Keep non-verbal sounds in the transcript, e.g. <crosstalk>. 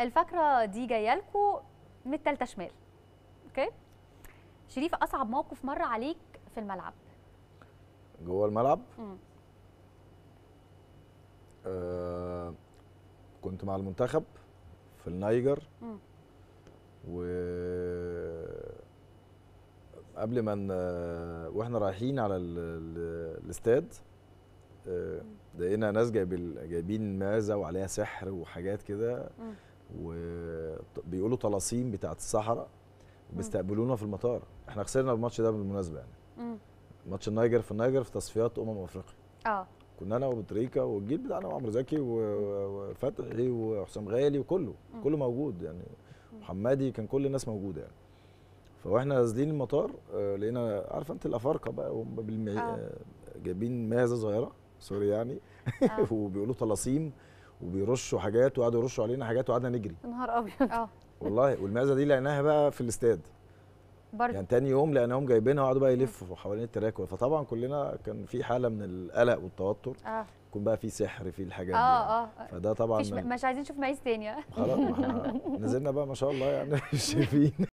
الفكرة دي جايه لكم من الثالثه شمال اوكي شريف اصعب موقف مر عليك في الملعب جوه الملعب آه كنت مع المنتخب في النيجر و قبل ما واحنا رايحين على ال... ال... الاستاد آه، لقينا ناس جايبين جايبين مازه وعليها سحر وحاجات كده وبيقولوا طلاسيم بتاعت الصحراء بيستقبلونا في المطار احنا خسرنا الماتش ده بالمناسبه يعني ماتش النايجر في النايجر في تصفيات امم افريقيا اه كنا انا وبتريكا والجيل بتاعنا وعمرو زكي وفتحي وحسام غالي وكله مم. كله موجود يعني محمدي كان كل الناس موجوده يعني فاحنا نازلين المطار آه، لقينا عارفه انت الافارقه بقى وهم بالمي... آه. آه. جايبين مازه صغيره سوري يعني آه. <laughs> وبيقولوا طلاسيم وبيرشوا حاجات وقعدوا يرشوا علينا حاجات وقعدنا نجري نهار ابيض اه والله والمعزه دي لقيناها بقى في الاستاد برضه يعني تاني يوم لقيناهم جايبينها وقعدوا بقى يلفوا حوالين التراك فطبعا كلنا كان في حاله من القلق والتوتر اه يكون بقى في سحر في الحاجات آه، دي اه اه فده طبعا مش, عايزين نشوف معيز تاني آه. خلاص نزلنا بقى ما شاء الله يعني <laughs> شايفين